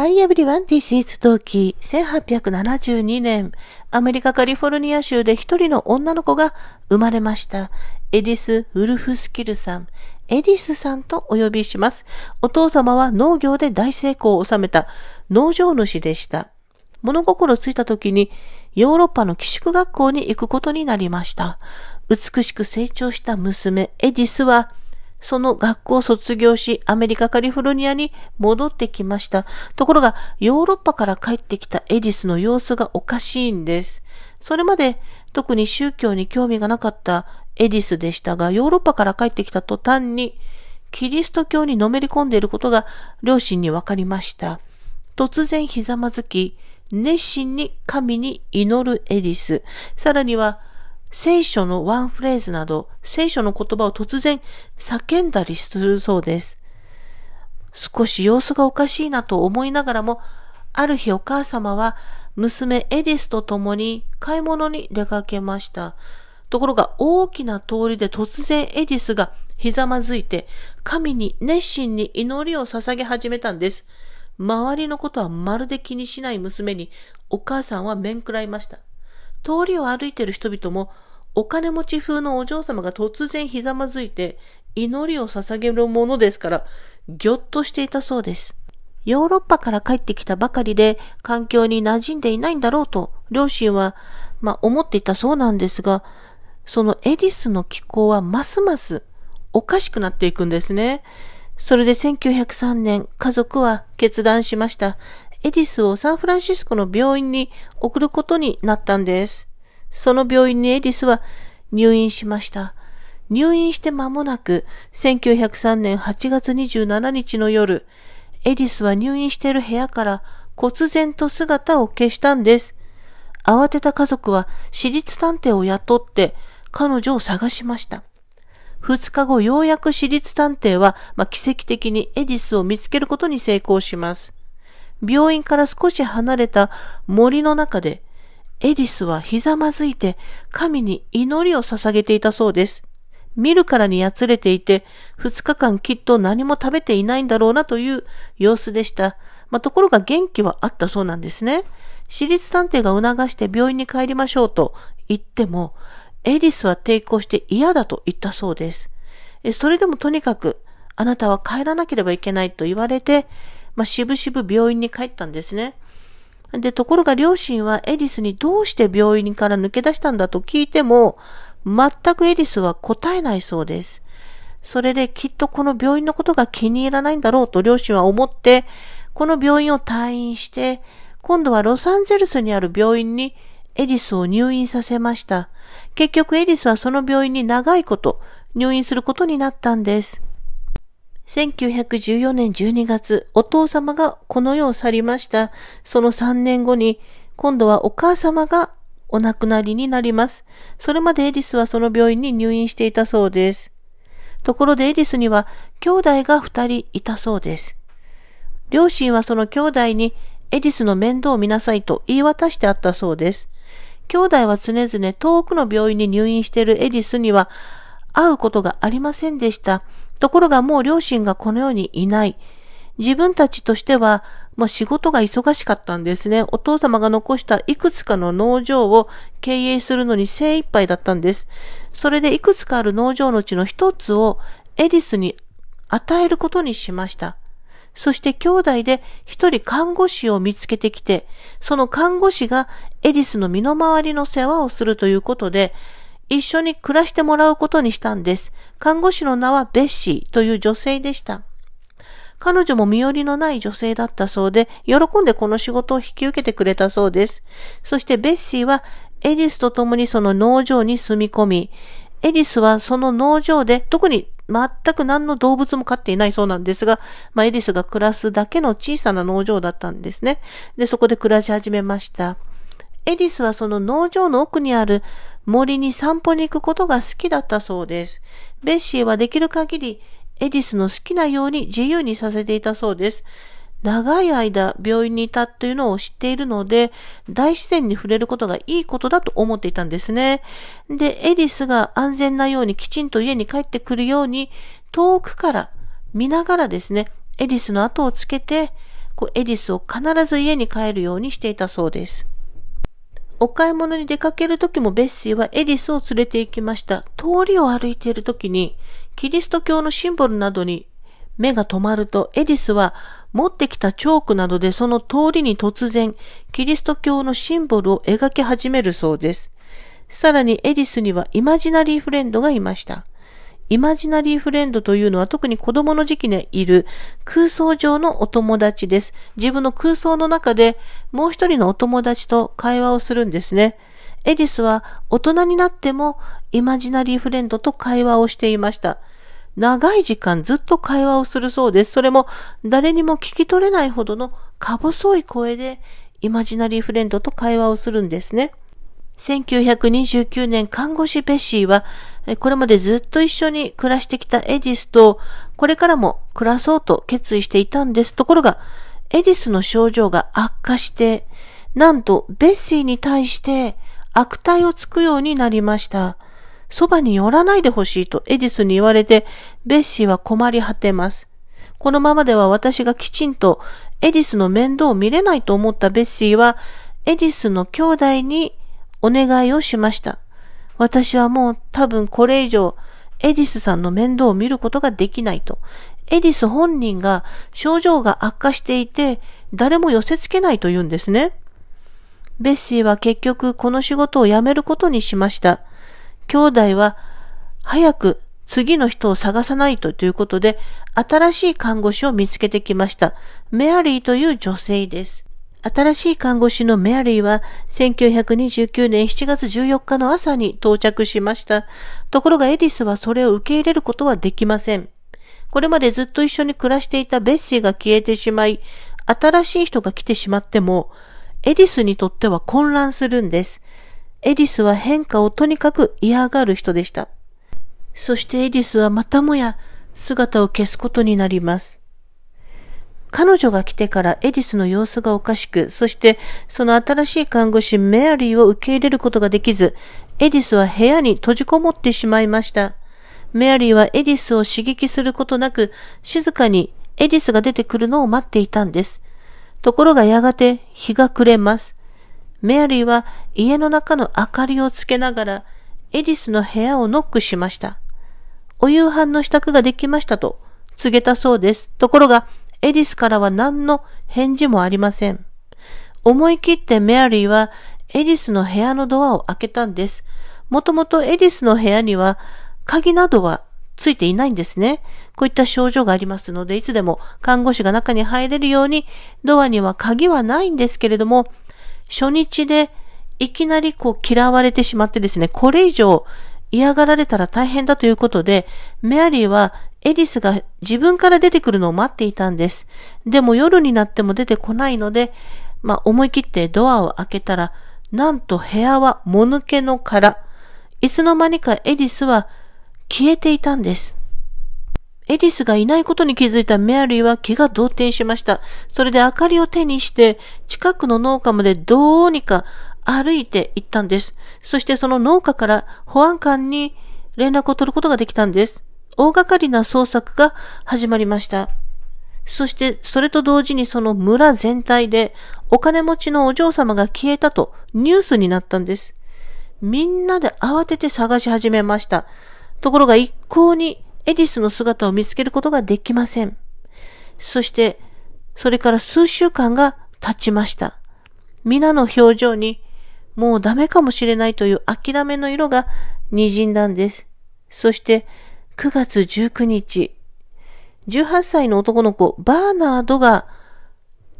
Hi everyone, this is Toki. 1872年、アメリカカリフォルニア州で一人の女の子が生まれました。エディス・ウルフスキルさん。エディスさんとお呼びします。お父様は農業で大成功を収めた農場主でした。物心ついた時にヨーロッパの寄宿学校に行くことになりました。美しく成長した娘エディスはその学校を卒業し、アメリカ・カリフォルニアに戻ってきました。ところが、ヨーロッパから帰ってきたエディスの様子がおかしいんです。それまで特に宗教に興味がなかったエディスでしたが、ヨーロッパから帰ってきた途端に、キリスト教にのめり込んでいることが両親に分かりました。突然ひざまずき、熱心に神に祈るエディス。さらには、聖書のワンフレーズなど、聖書の言葉を突然叫んだりするそうです。少し様子がおかしいなと思いながらも、ある日お母様は娘エディスと共に買い物に出かけました。ところが大きな通りで突然エディスがひざまずいて、神に熱心に祈りを捧げ始めたんです。周りのことはまるで気にしない娘にお母さんは面食らいました。通りを歩いている人々もお金持ち風のお嬢様が突然ひざまずいて、祈りを捧げるものですから、ぎょっとしていたそうです。ヨーロッパから帰ってきたばかりで、環境に馴染んでいないんだろうと、両親は、まあ、思っていたそうなんですが、そのエディスの気候はますますおかしくなっていくんですね。それで1903年、家族は決断しました。エディスをサンフランシスコの病院に送ることになったんです。その病院にエリスは入院しました。入院して間もなく、1903年8月27日の夜、エリスは入院している部屋から忽然と姿を消したんです。慌てた家族は私立探偵を雇って彼女を探しました。2日後、ようやく私立探偵は、まあ、奇跡的にエディスを見つけることに成功します。病院から少し離れた森の中でエディスはひざまずいて神に祈りを捧げていたそうです。見るからにやつれていて、二日間きっと何も食べていないんだろうなという様子でした。まあ、ところが元気はあったそうなんですね。私立探偵が促して病院に帰りましょうと言っても、エディスは抵抗して嫌だと言ったそうです。それでもとにかく、あなたは帰らなければいけないと言われて、まあ、しぶしぶ病院に帰ったんですね。で、ところが両親はエリスにどうして病院から抜け出したんだと聞いても、全くエリスは答えないそうです。それできっとこの病院のことが気に入らないんだろうと両親は思って、この病院を退院して、今度はロサンゼルスにある病院にエリスを入院させました。結局エリスはその病院に長いこと入院することになったんです。1914年12月、お父様がこの世を去りました。その3年後に、今度はお母様がお亡くなりになります。それまでエディスはその病院に入院していたそうです。ところでエディスには兄弟が2人いたそうです。両親はその兄弟にエディスの面倒を見なさいと言い渡してあったそうです。兄弟は常々遠くの病院に入院しているエディスには会うことがありませんでした。ところがもう両親がこの世にいない。自分たちとしては、もう仕事が忙しかったんですね。お父様が残したいくつかの農場を経営するのに精一杯だったんです。それでいくつかある農場のうちの一つをエリスに与えることにしました。そして兄弟で一人看護師を見つけてきて、その看護師がエリスの身の回りの世話をするということで、一緒に暮らしてもらうことにしたんです。看護師の名はベッシーという女性でした。彼女も身寄りのない女性だったそうで、喜んでこの仕事を引き受けてくれたそうです。そしてベッシーはエリスと共にその農場に住み込み、エリスはその農場で特に全く何の動物も飼っていないそうなんですが、まあ、エリスが暮らすだけの小さな農場だったんですね。で、そこで暮らし始めました。エリスはその農場の奥にある森に散歩に行くことが好きだったそうです。ベッシーはできる限りエディスの好きなように自由にさせていたそうです。長い間病院にいたというのを知っているので、大自然に触れることがいいことだと思っていたんですね。で、エリスが安全なようにきちんと家に帰ってくるように、遠くから見ながらですね、エリスの後をつけて、こうエリスを必ず家に帰るようにしていたそうです。お買い物に出かける時もベッシーはエディスを連れて行きました。通りを歩いている時に、キリスト教のシンボルなどに目が止まると、エディスは持ってきたチョークなどでその通りに突然、キリスト教のシンボルを描き始めるそうです。さらにエディスにはイマジナリーフレンドがいました。イマジナリーフレンドというのは特に子供の時期にいる空想上のお友達です。自分の空想の中でもう一人のお友達と会話をするんですね。エディスは大人になってもイマジナリーフレンドと会話をしていました。長い時間ずっと会話をするそうです。それも誰にも聞き取れないほどのか細い声でイマジナリーフレンドと会話をするんですね。1929年看護師ペッシーはこれまでずっと一緒に暮らしてきたエディスと、これからも暮らそうと決意していたんです。ところが、エディスの症状が悪化して、なんとベッシーに対して悪態をつくようになりました。そばに寄らないでほしいとエディスに言われて、ベッシーは困り果てます。このままでは私がきちんとエディスの面倒を見れないと思ったベッシーは、エディスの兄弟にお願いをしました。私はもう多分これ以上、エディスさんの面倒を見ることができないと。エディス本人が症状が悪化していて、誰も寄せ付けないと言うんですね。ベッシーは結局この仕事を辞めることにしました。兄弟は早く次の人を探さないとということで、新しい看護師を見つけてきました。メアリーという女性です。新しい看護師のメアリーは1929年7月14日の朝に到着しました。ところがエディスはそれを受け入れることはできません。これまでずっと一緒に暮らしていたベッシーが消えてしまい、新しい人が来てしまっても、エディスにとっては混乱するんです。エディスは変化をとにかく嫌がる人でした。そしてエディスはまたもや姿を消すことになります。彼女が来てからエディスの様子がおかしく、そしてその新しい看護師メアリーを受け入れることができず、エディスは部屋に閉じこもってしまいました。メアリーはエディスを刺激することなく、静かにエディスが出てくるのを待っていたんです。ところがやがて日が暮れます。メアリーは家の中の明かりをつけながら、エディスの部屋をノックしました。お夕飯の支度ができましたと告げたそうです。ところが、エリスからは何の返事もありません。思い切ってメアリーはエリスの部屋のドアを開けたんです。もともとエリスの部屋には鍵などはついていないんですね。こういった症状がありますので、いつでも看護師が中に入れるようにドアには鍵はないんですけれども、初日でいきなりこう嫌われてしまってですね、これ以上嫌がられたら大変だということで、メアリーはエリスが自分から出てくるのを待っていたんです。でも夜になっても出てこないので、まあ、思い切ってドアを開けたら、なんと部屋はもぬけの殻。いつの間にかエリスは消えていたんです。エリスがいないことに気づいたメアリーは気が動転しました。それで明かりを手にして、近くの農家までどうにか歩いて行ったんです。そしてその農家から保安官に連絡を取ることができたんです。大掛かりな捜索が始まりました。そして、それと同時にその村全体で、お金持ちのお嬢様が消えたとニュースになったんです。みんなで慌てて探し始めました。ところが一向にエディスの姿を見つけることができません。そして、それから数週間が経ちました。皆の表情に、もうダメかもしれないという諦めの色が滲んだんです。そして、9月19日、18歳の男の子、バーナードが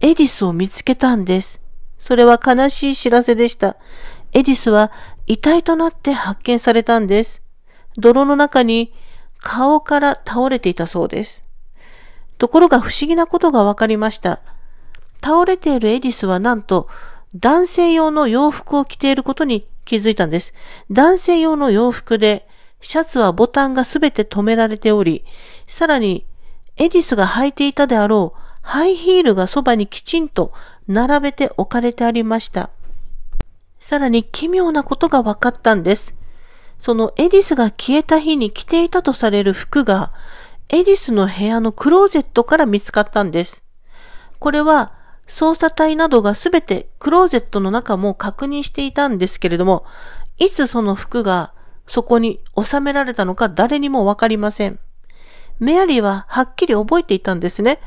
エディスを見つけたんです。それは悲しい知らせでした。エディスは遺体となって発見されたんです。泥の中に顔から倒れていたそうです。ところが不思議なことが分かりました。倒れているエディスはなんと男性用の洋服を着ていることに気づいたんです。男性用の洋服でシャツはボタンがすべて止められており、さらに、エリスが履いていたであろうハイヒールがそばにきちんと並べて置かれてありました。さらに奇妙なことが分かったんです。そのエリスが消えた日に着ていたとされる服が、エリスの部屋のクローゼットから見つかったんです。これは、捜査隊などがすべてクローゼットの中も確認していたんですけれども、いつその服がそこに収められたのか誰にもわかりません。メアリーははっきり覚えていたんですね。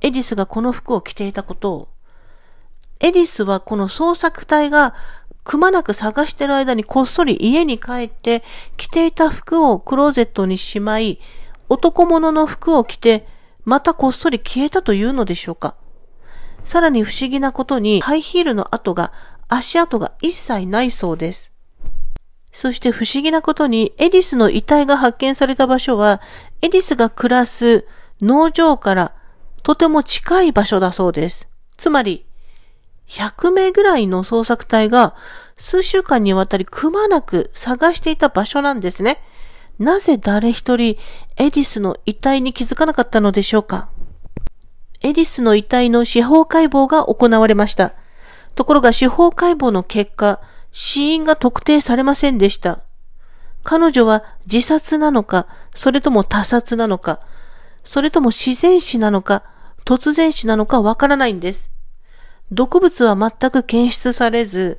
エディスがこの服を着ていたことを。エディスはこの捜索隊がくまなく探してる間にこっそり家に帰って着ていた服をクローゼットにしまい、男物の服を着てまたこっそり消えたというのでしょうか。さらに不思議なことにハイヒールの跡が足跡が一切ないそうです。そして不思議なことに、エディスの遺体が発見された場所は、エディスが暮らす農場からとても近い場所だそうです。つまり、100名ぐらいの捜索隊が数週間にわたりくまなく探していた場所なんですね。なぜ誰一人エディスの遺体に気づかなかったのでしょうかエディスの遺体の司法解剖が行われました。ところが司法解剖の結果、死因が特定されませんでした。彼女は自殺なのか、それとも他殺なのか、それとも自然死なのか、突然死なのかわからないんです。毒物は全く検出されず、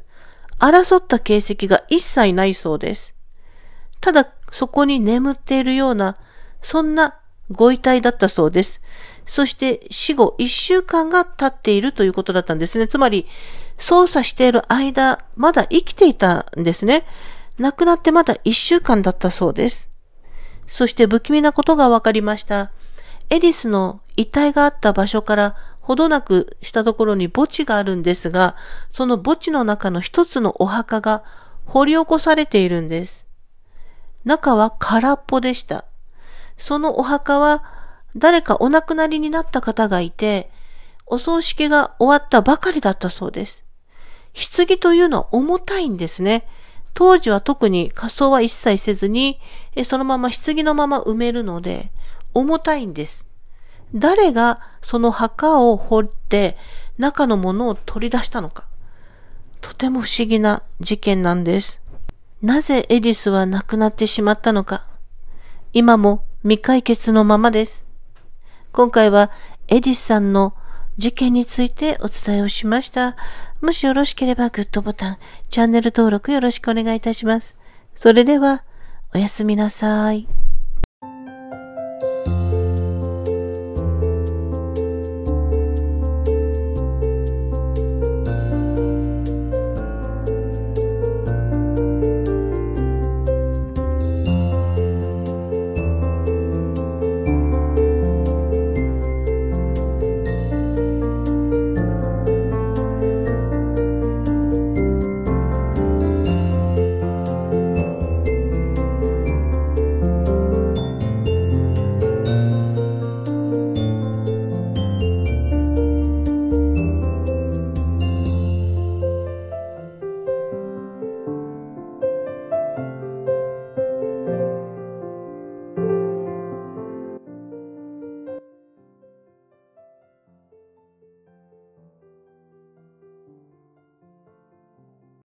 争った形跡が一切ないそうです。ただ、そこに眠っているような、そんなご遺体だったそうです。そして死後1週間が経っているということだったんですね。つまり、操作している間、まだ生きていたんですね。亡くなってまだ1週間だったそうです。そして不気味なことが分かりました。エリスの遺体があった場所からほどなくしたところに墓地があるんですが、その墓地の中の一つのお墓が掘り起こされているんです。中は空っぽでした。そのお墓は誰かお亡くなりになった方がいて、お葬式が終わったばかりだったそうです。棺というのは重たいんですね。当時は特に仮装は一切せずに、そのまま棺のまま埋めるので、重たいんです。誰がその墓を掘って中のものを取り出したのか。とても不思議な事件なんです。なぜエリスは亡くなってしまったのか。今も未解決のままです。今回はエディスさんの事件についてお伝えをしました。もしよろしければグッドボタン、チャンネル登録よろしくお願いいたします。それでは、おやすみなさい。